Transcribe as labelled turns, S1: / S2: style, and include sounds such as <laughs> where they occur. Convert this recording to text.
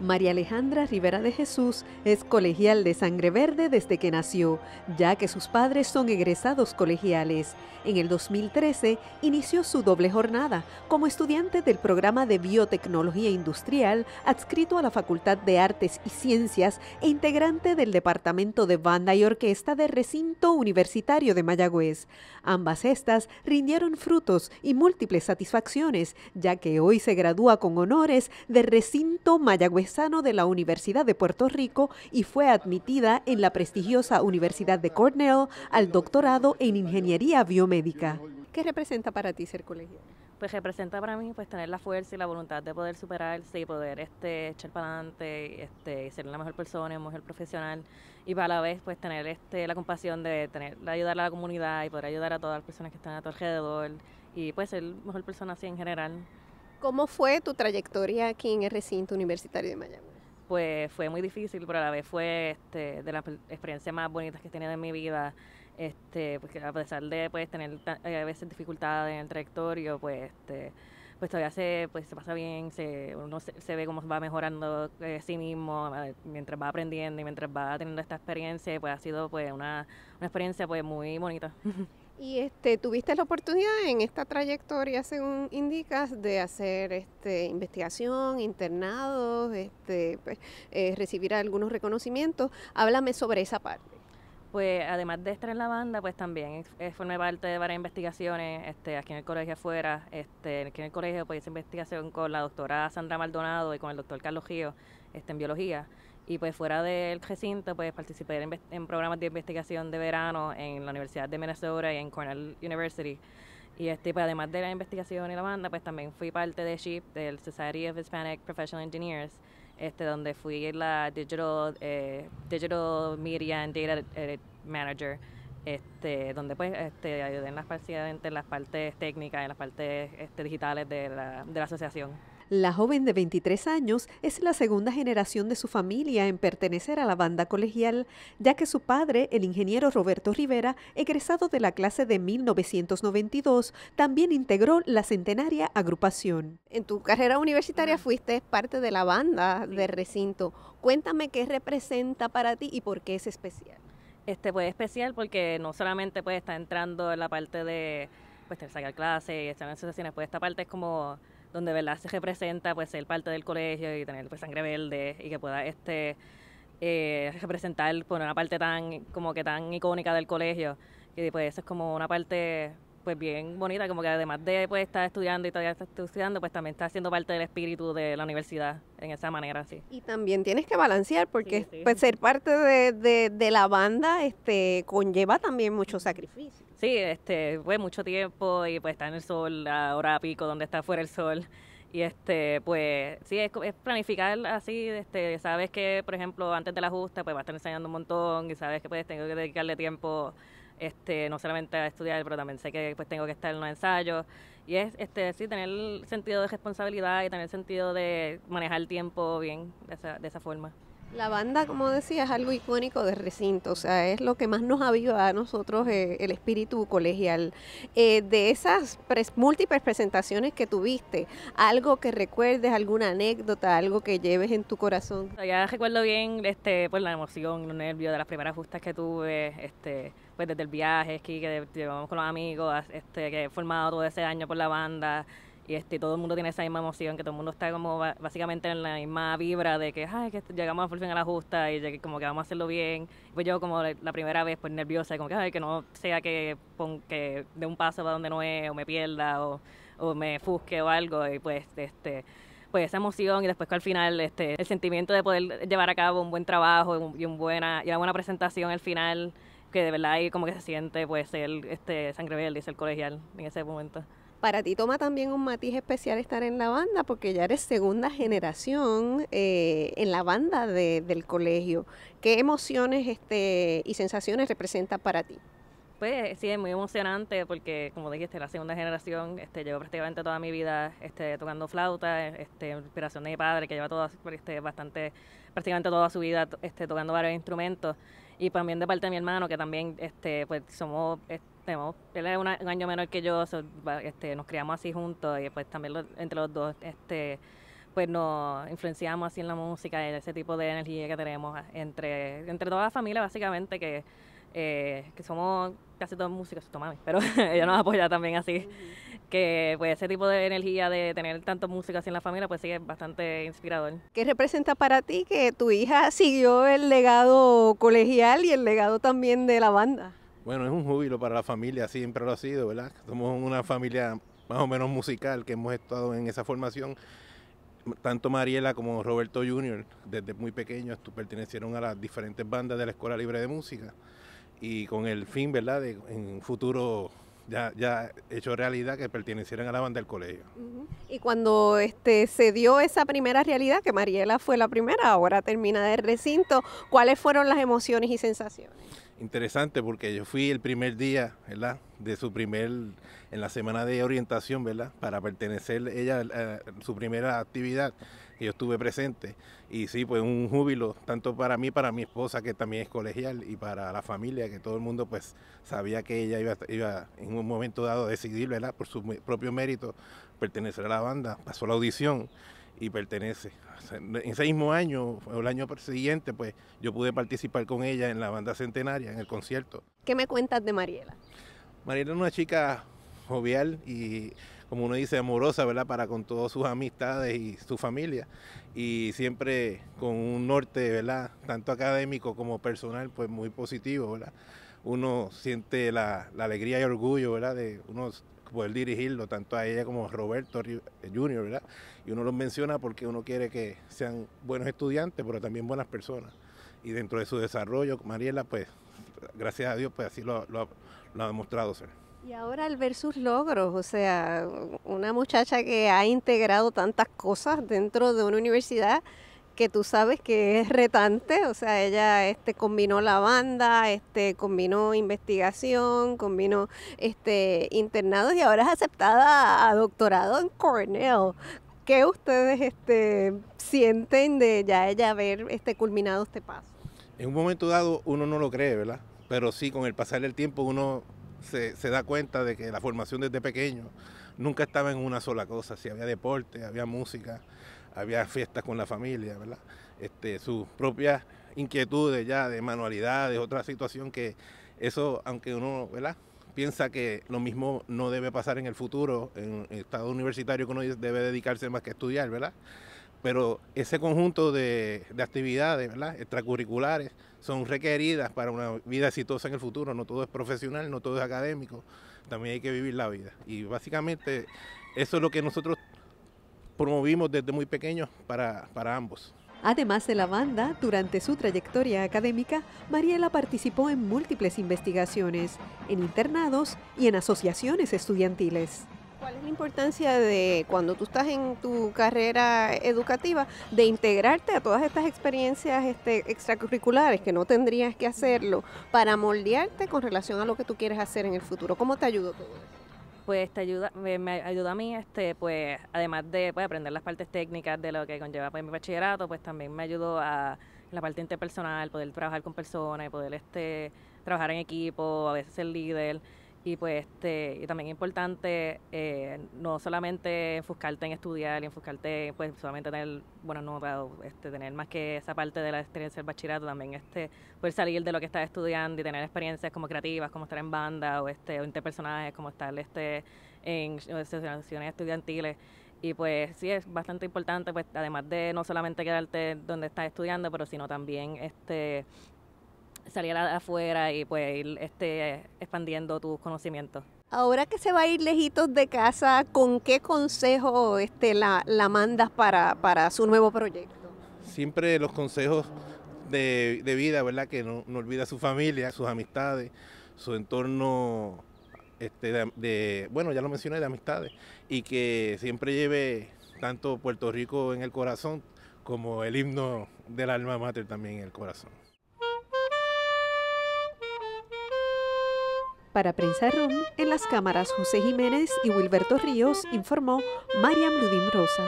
S1: María Alejandra Rivera de Jesús es colegial de Sangre Verde desde que nació, ya que sus padres son egresados colegiales. En el 2013 inició su doble jornada como estudiante del programa de Biotecnología Industrial adscrito a la Facultad de Artes y Ciencias e integrante del Departamento de Banda y Orquesta de Recinto Universitario de Mayagüez. Ambas estas rindieron frutos y múltiples satisfacciones, ya que hoy se gradúa con honores de Recinto Mayagüez de la Universidad de Puerto Rico y fue admitida en la prestigiosa Universidad de Cornell al doctorado en Ingeniería Biomédica.
S2: ¿Qué representa para ti ser colegial? Pues representa para mí pues tener la fuerza y la voluntad de poder superarse y poder este echar para adelante, este, ser la mejor persona, mujer profesional y para la vez pues tener este la compasión de tener ayudar a la comunidad y poder ayudar a todas las personas que están a tu alrededor y pues ser mejor persona así en general.
S1: ¿Cómo fue tu trayectoria aquí en el recinto universitario de Miami?
S2: Pues fue muy difícil, pero a la vez fue este, de las experiencias más bonitas que he tenido en mi vida. Este, a pesar de pues, tener eh, a veces dificultades en el trayectorio, pues este, pues todavía pues, se, pasa bien, se, uno se, ve cómo va mejorando eh, sí mismo mientras va aprendiendo y mientras va teniendo esta experiencia, pues ha sido pues, una, una experiencia pues muy bonita. <laughs>
S1: Y este, tuviste la oportunidad en esta trayectoria, según indicas, de hacer este, investigación, internados, este, pues, eh, recibir algunos reconocimientos. Háblame sobre esa parte.
S2: Pues además de estar en la banda, pues también eh, formé parte de varias investigaciones aquí en el colegio afuera. aquí en el colegio pues hice investigación con la doctora Sandra Maldonado y con el doctor Carlos Gío en biología. Y pues fuera del recinto, pues participé en, programas de investigación de verano en la Universidad de Minnesota y en Cornell University. Y este, pues además de la investigación y la banda, pues también fui parte de SHIP, del Society of Hispanic Professional Engineers, este, donde fui la Digital, eh, digital Media and Data Manager, este, donde pues este, ayudé en las, partes técnicas, en las partes este, digitales de la asociación.
S1: La joven de 23 años es la segunda generación de su familia en pertenecer a la banda colegial, ya que su padre, el ingeniero Roberto Rivera, egresado de la clase de 1992, también integró la centenaria agrupación. En tu carrera universitaria fuiste parte de la banda de recinto. Cuéntame qué representa para ti y por qué es especial.
S2: Este fue pues, especial porque no solamente puede estar entrando en la parte de pues sacar clases y estar en asociaciones, pues esta parte es como donde ¿verdad? se representa pues ser parte del colegio y tener pues, sangre verde y que pueda este eh, representar pues, una parte tan como que tan icónica del colegio que pues eso es como una parte pues bien bonita, como que además de pues estar estudiando y todavía estar estudiando, pues también está siendo parte del espíritu de la universidad en esa manera, sí.
S1: Y también tienes que balancear, porque Pues, ser parte de, de, la banda este conlleva también mucho sacrificio.
S2: Sí, este, pues mucho tiempo y pues estar en el sol, a hora pico, donde está fuera el sol. Y este, pues sí, es, planificar así, este, sabes que, por ejemplo, antes de la justa, pues va a estar enseñando un montón y sabes que puedes tengo que dedicarle tiempo este, no solamente a estudiar, pero también sé que pues tengo que estar en los ensayos. Y es este, sí, tener el sentido de responsabilidad y tener el sentido de manejar el tiempo bien de esa forma.
S1: La banda, como decía, es algo icónico de recinto, o sea, es lo que más nos aviva a nosotros eh, el espíritu colegial. Eh, de esas múltiples presentaciones que tuviste, algo que recuerdes, alguna anécdota, algo que lleves en tu corazón.
S2: Ya recuerdo bien este, pues, la emoción, los nervios de las primeras justas que tuve, este, pues desde el viaje, que llevamos con los amigos, este, que he formado todo ese año por la banda y este, todo el mundo tiene esa misma emoción, que todo el mundo está como básicamente en la misma vibra de que, ay, que llegamos por fin a la justa y como que vamos a hacerlo bien. Pues yo como la primera vez pues nerviosa, como que, ay, que no sea que, que de un paso para donde no es o me pierda o, me fusque o algo y pues este pues esa emoción y después que al final este el sentimiento de poder llevar a cabo un buen trabajo y, un, buena y una buena presentación al final que de verdad ahí como que se siente pues el este sangre verde dice el colegial en ese momento
S1: para ti toma también un matiz especial estar en la banda porque ya eres segunda generación eh, en la banda del colegio. ¿Qué emociones este, y sensaciones representa para ti?
S2: Pues sí, es muy emocionante porque, como dijiste, la segunda generación, este, llevo prácticamente toda mi vida este, tocando flauta, este, inspiración de mi padre, que lleva toda, este, bastante, prácticamente toda su vida este, tocando varios instrumentos y también de parte de mi hermano, que también este, pues somos, tenemos, él es un año menor que yo, este, nos criamos así juntos y pues también entre los dos, este, pues nos influenciamos así en la música, y ese tipo de energía que tenemos ah, entre, entre toda la familia básicamente que eh, somos casi todos músicos, pero <laughs> ella nos apoya también así que pues ese tipo de energía de tener tantos músicos en la familia pues sí es bastante inspirador.
S1: ¿Qué representa para ti que tu hija siguió el legado colegial y el legado también de la banda?
S3: Bueno, es un júbilo para la familia, siempre lo ha sido, ¿verdad? Somos una familia más o menos musical que hemos estado en esa formación. Tanto Mariela como Roberto Jr., desde muy pequeños, pertenecieron a las diferentes bandas de la Escuela Libre de Música y con el fin, ¿verdad?, de en futuro ya, ya hecho realidad que pertenecieran a la banda del colegio.
S1: Y cuando este, se dio esa primera realidad, que Mariela fue la primera, ahora termina de recinto, ¿cuáles fueron las emociones y sensaciones?
S3: interesante porque yo fui el primer día, ¿verdad? De su primer, en la semana de orientación, ¿verdad? Para pertenecer ella a su primera actividad, yo estuve presente. Y sí, pues un júbilo, tanto para mí, para mi esposa, que también es colegial, y para la familia, que todo el mundo pues sabía que ella iba, iba en un momento dado a decidir, ¿verdad? Por su propio mérito, pertenecer a la banda. Pasó la audición y pertenece. En ese mismo año, o el año siguiente, pues yo pude participar con ella en la banda centenaria, en el concierto.
S1: ¿Qué me cuentas de Mariela?
S3: Mariela es una chica jovial y, como uno dice, amorosa, ¿verdad? Para con todas sus amistades y su familia. Y siempre con un norte, ¿verdad? Tanto académico como personal, pues muy positivo, ¿verdad? Uno siente la, alegría y orgullo, ¿verdad? De uno poder dirigirlo, tanto a ella como a Roberto Jr., ¿verdad? Y uno los menciona porque uno quiere que sean buenos estudiantes, pero también buenas personas. Y dentro de su desarrollo, Mariela, pues, gracias a Dios, pues así lo, lo ha demostrado ser.
S1: Y ahora al ver sus logros, o sea, una muchacha que ha integrado tantas cosas dentro de una universidad que tú sabes que es retante, o sea, ella este, combinó la banda, este, combinó investigación, combinó este, internados y ahora es aceptada a doctorado en Cornell. ¿Qué ustedes este, sienten de ya ella haber este, culminado este paso?
S3: En un momento dado uno no lo cree, ¿verdad? Pero sí, con el pasar del tiempo uno se, se da cuenta de que la formación desde pequeño nunca estaba en una sola cosa, si había deporte, había música, había fiestas con la familia, ¿verdad? Este, sus propias inquietudes ya de manualidades, otra situación que eso, aunque uno, ¿verdad? piensa que lo mismo no debe pasar en el futuro, en estado universitario que uno debe dedicarse más que a estudiar, ¿verdad? Pero ese conjunto de, de actividades, ¿verdad? Extracurriculares son requeridas para una vida exitosa en el futuro. No todo es profesional, no todo es académico. También hay que vivir la vida. Y básicamente eso es lo que nosotros promovimos desde muy pequeños para, ambos.
S1: Además de la banda, durante su trayectoria académica, Mariela participó en múltiples investigaciones, en internados y en asociaciones estudiantiles. ¿Cuál es la importancia de cuando tú estás en tu carrera educativa de integrarte a todas estas experiencias este, extracurriculares que no tendrías que hacerlo para moldearte con relación a lo que tú quieres hacer en el futuro? ¿Cómo te ayudó todo eso?
S2: pues te ayuda, me, ayuda a mí, este, pues, además de pues, aprender las partes técnicas de lo que conlleva pues, mi bachillerato, pues también me ayudó a la parte interpersonal, poder trabajar con personas, poder este, trabajar en equipo, a veces ser líder. Y pues este, y también es importante eh, no solamente enfocarte en estudiar y enfocarte pues solamente tener bueno no este, tener más que esa parte de la experiencia del bachillerato, también este, poder salir de lo que estás estudiando y tener experiencias como creativas, como estar en banda o este, o interpersonajes, como estar este en asociaciones estudiantiles. Y pues sí, es bastante importante, pues además de no solamente quedarte donde estás estudiando, pero sino también este salir afuera y pues ir este, expandiendo tus conocimientos.
S1: Ahora que se va a ir lejitos de casa, ¿con qué consejo este, la, la mandas para, para su nuevo proyecto?
S3: Siempre los consejos de, vida, ¿verdad? Que no, olvida su familia, sus amistades, su entorno, este, bueno, ya lo mencioné, de amistades, y que siempre lleve tanto Puerto Rico en el corazón como el himno del alma mater también en el corazón.
S1: Para Prensa Room, en las cámaras José Jiménez y Wilberto Ríos, informó Mariam Ludim Rosa.